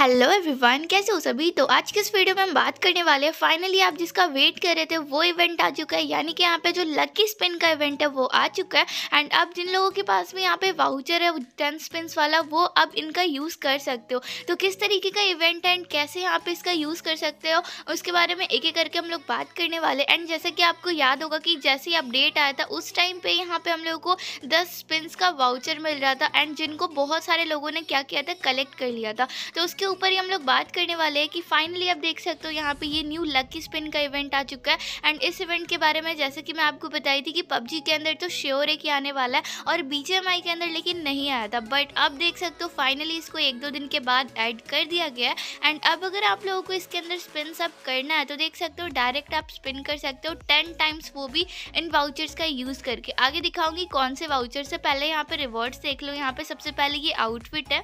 hello everyone कैसे हो सभी तो आज के इस वीडियो में हम बात करने वाले हैं फाइनली आप जिसका वेट कर रहे थे वो इवेंट आ चुका है यानी कि यहाँ पे जो लकी स्पिन का इवेंट है वो आ चुका है एंड अब जिन लोगों के पास में यहाँ पे वाउचर है टेन स्पिन वाला वो अब इनका यूज़ कर सकते हो तो किस तरीके का इवेंट है एंड कैसे यहाँ पे इसका यूज़ कर सकते हो उसके बारे में एक एक करके हम लोग बात करने वाले एंड जैसे कि आपको याद होगा कि जैसे ही अपडेट आया था उस टाइम पर यहाँ पर हम लोगों को दस स्पिन का वाउचर मिल रहा था एंड जिनको बहुत सारे लोगों ने क्या किया था कलेक्ट कर लिया था तो उसके के ऊपर ही हम लोग बात करने वाले हैं कि फाइनली आप देख सकते हो यहाँ पे ये न्यू लकी स्पिन का इवेंट आ चुका है एंड इस इवेंट के बारे में जैसे कि मैं आपको बताई थी कि पबजी के अंदर तो श्योर है कि आने वाला है और बीजेएमआई के अंदर लेकिन नहीं आया था बट अब देख सकते हो फाइनली इसको एक दो दिन के बाद ऐड कर दिया गया है एंड अब अगर आप लोगों को इसके अंदर स्पिन सब करना है तो देख सकते हो डायरेक्ट आप स्पिन कर सकते हो टेन टाइम्स वो भी इन वाउचर्स का यूज़ करके आगे दिखाऊंगी कौन से वाउचर से पहले यहाँ पे रिवॉर्ड्स देख लो यहाँ पे सबसे पहले ये आउटफिट है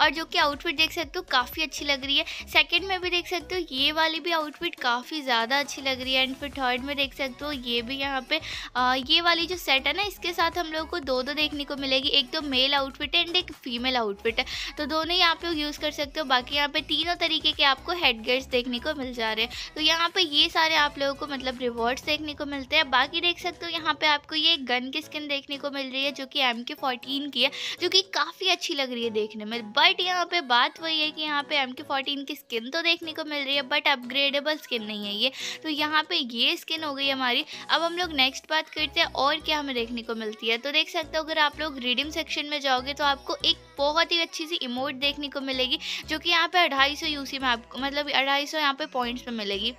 और जो कि आउटफिट देख सकते हो काफ़ी अच्छी लग रही है सेकेंड में भी देख सकते हो ये वाली भी आउटफिट काफ़ी ज़्यादा अच्छी लग रही है एंड फिर थर्ड में देख सकते हो ये भी यहाँ पे आ, ये वाली जो सेट है ना इसके साथ हम लोग को दो दो देखने को मिलेगी एक तो मेल आउटफिट है एंड एक फीमेल आउटफिट है तो दोनों ही आप लोग यूज़ कर सकते हो बाकी यहाँ पे तीनों तरीके के आपको हेडगेट्स देखने को मिल जा रहे हैं तो यहाँ पे ये सारे आप लोगों को मतलब रिवॉर्ड्स देखने को मिलते हैं बाकी देख सकते हो यहाँ पे आपको ये गन की स्किन देखने को मिल रही है जो कि एम के फोर्टीन की है जो कि काफ़ी अच्छी लग रही है देखने में बट बट यहाँ पे बात वही है कि यहाँ पे एम के फोर्टीन की स्किन तो देखने को मिल रही है बट अपग्रेडेबल स्किन नहीं है ये तो यहाँ पे ये स्किन हो गई हमारी अब हम लोग नेक्स्ट बात करते हैं और क्या हमें देखने को मिलती है तो देख सकते हो अगर आप लोग रीडिंग सेक्शन में जाओगे तो आपको एक बहुत ही अच्छी सी इमोट देखने को मिलेगी जो कि यहाँ पे अढ़ाई सौ यूसी में आपको मतलब अढ़ाई सौ यहाँ पे पॉइंट्स में मिलेगी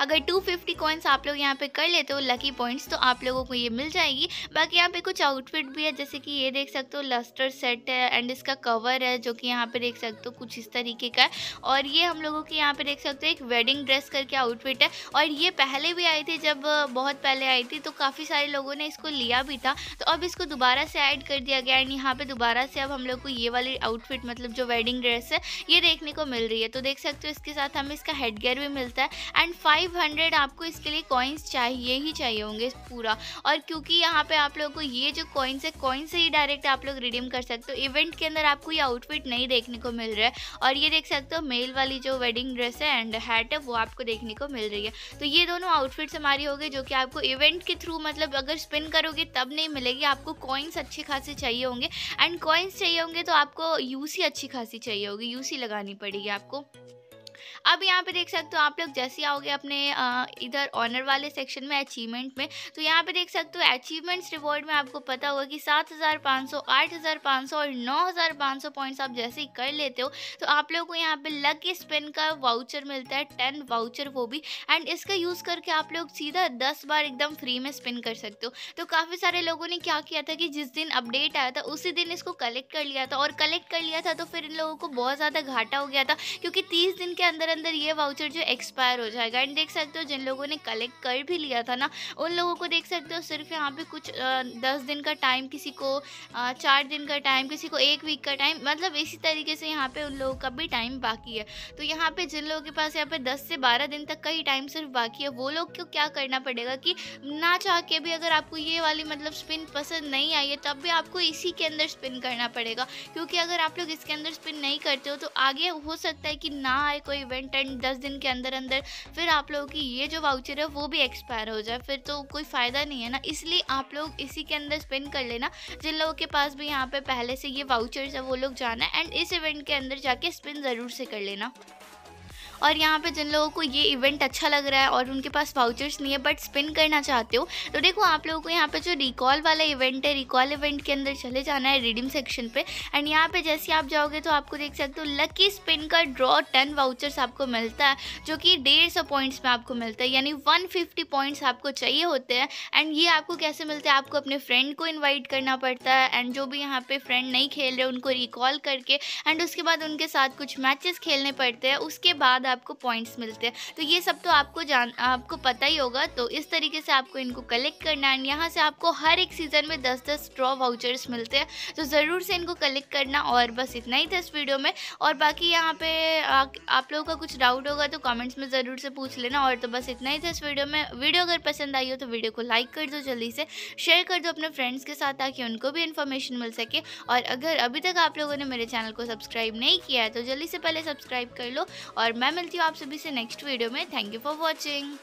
अगर टू फिफ्टी कॉइन्स आप लोग यहाँ पे कर लेते हो लकी पॉइंट्स तो आप लोगों को ये मिल जाएगी बाकी यहाँ पे कुछ आउटफिट भी है जैसे कि ये देख सकते हो लस्टर सेट है एंड इसका कवर है जो कि यहाँ पे देख सकते हो कुछ इस तरीके का है और ये हम लोगों के यहाँ पे देख सकते हो एक वेडिंग ड्रेस करके आउटफिट है और ये पहले भी आई थी जब बहुत पहले आई थी तो काफ़ी सारे लोगों ने इसको लिया भी था तो अब इसको दोबारा से ऐड कर दिया गया एंड यहाँ पर दोबारा से अब हम लोग को ये वाली आउटफिट मतलब जो वेडिंग ड्रेस है ये देखने को मिल रही है तो देख सकते हो इसके साथ हमें इसका गेयर भी मिलता है एंड फाइव हंड्रेड आपको इसके लिए कॉइन्स चाहिए ही चाहिए होंगे पूरा और क्योंकि यहाँ पे आप लोगों को ये जो कॉइन्स है कॉइन से ही डायरेक्ट आप लोग रिडीम कर सकते हो इवेंट के अंदर आपको ये आउटफिट नहीं देखने को मिल रहा है और ये देख सकते हो मेल वाली जो वेडिंग ड्रेस है एंड हैट है वो आपको देखने को मिल रही है तो ये दोनों आउटफिट्स हमारी हो जो कि आपको इवेंट के थ्रू मतलब अगर स्पिन करोगे तब नहीं मिलेगी आपको कॉइन्स अच्छे खासे चाहिए होंगे एंड कॉइन्स चाहिए होंगे तो आपको यूसी अच्छी खासी चाहिए होगी यूसी लगानी पड़ेगी आपको अब यहाँ पे देख सकते हो आप लोग जैसे आओगे अपने इधर ऑनर वाले सेक्शन में अचीवमेंट में तो यहाँ पे देख सकते हो अचीवमेंट्स रिवॉर्ड में आपको पता होगा कि सात हज़ार पाँच सौ आठ हज़ार पाँच सौ और नौ हज़ार पाँच सौ पॉइंट्स आप जैसे ही कर लेते हो तो आप लोग को यहाँ पे लकी स्पिन का वाउचर मिलता है टेन वाउचर वो भी एंड इसका यूज़ करके आप लोग सीधा दस बार एकदम फ्री में स्पिन कर सकते हो तो काफ़ी सारे लोगों ने क्या किया था कि जिस दिन अपडेट आया था उसी दिन इसको कलेक्ट कर लिया था और कलेक्ट कर लिया था तो फिर इन लोगों को बहुत ज़्यादा घाटा हो गया था क्योंकि तीस दिन के अंदर अंदर ये वाउचर जो एक्सपायर हो जाएगा एंड देख सकते हो जिन लोगों ने कलेक्ट कर भी लिया था ना उन लोगों को देख सकते हो सिर्फ यहाँ पे कुछ आ, दस दिन का टाइम किसी को आ, चार दिन का टाइम किसी को एक वीक का टाइम मतलब इसी तरीके से यहाँ पे उन लोगों का भी टाइम बाकी है तो यहाँ पे जिन लोगों के पास यहाँ पे दस से बारह दिन तक का ही टाइम सिर्फ बाकी है वो लोग को क्या करना पड़ेगा कि ना चाह के भी अगर आपको ये वाली मतलब स्पिन पसंद नहीं आई है तब भी आपको इसी के अंदर स्पिन करना पड़ेगा क्योंकि अगर आप लोग इसके अंदर स्पिन नहीं करते हो तो आगे हो सकता है कि ना आए कोई इवेंट एंड दस दिन के अंदर अंदर फिर आप लोगों की ये जो वाउचर है वो भी एक्सपायर हो जाए फिर तो कोई फ़ायदा नहीं है ना इसलिए आप लोग इसी के अंदर स्पिन कर लेना जिन लोगों के पास भी यहाँ पे पहले से ये वाउचर्स है वो लोग जाना एंड इस इवेंट के अंदर जाके स्पिन ज़रूर से कर लेना और यहाँ पे जिन लोगों को ये इवेंट अच्छा लग रहा है और उनके पास वाउचर्स नहीं है बट स्पिन करना चाहते हो तो देखो आप लोगों को यहाँ पे जो रिकॉल वाला इवेंट है रिकॉल इवेंट के अंदर चले जाना है रिडीम सेक्शन पे एंड यहाँ पे जैसे आप जाओगे तो आपको देख सकते हो लकी स्पिन का ड्रॉ टेन वाउचर्स आपको मिलता है जो कि डेढ़ सौ पॉइंट्स में आपको मिलता है यानी वन फिफ्टी पॉइंट्स आपको चाहिए होते हैं एंड ये आपको कैसे मिलते हैं आपको अपने फ्रेंड को इन्वाइट करना पड़ता है एंड जो भी यहाँ पे फ्रेंड नहीं खेल रहे उनको रिकॉल करके एंड उसके बाद उनके साथ कुछ मैचेस खेलने पड़ते हैं उसके बाद आपको पॉइंट्स मिलते हैं तो ये सब तो आपको जान आपको पता ही होगा तो इस तरीके से आपको इनको कलेक्ट करना है एंड यहाँ से आपको हर एक सीज़न में दस दस स्ट्रॉ वाउचर्स मिलते हैं तो ज़रूर से इनको कलेक्ट करना और बस इतना ही था इस वीडियो में और बाकी यहाँ पे आप लोगों का कुछ डाउट होगा तो कमेंट्स में ज़रूर से पूछ लेना और तो बस इतना ही था इस वीडियो में वीडियो अगर पसंद आई हो तो वीडियो को लाइक कर दो जल्दी से शेयर कर दो अपने फ्रेंड्स के साथ ताकि उनको भी इन्फॉर्मेशन मिल सके और अगर अभी तक आप लोगों ने मेरे चैनल को सब्सक्राइब नहीं किया है तो जल्दी से पहले सब्सक्राइब कर लो और मैं मिलती हूँ आप सभी से नेक्स्ट वीडियो में थैंक यू फॉर वॉचिंग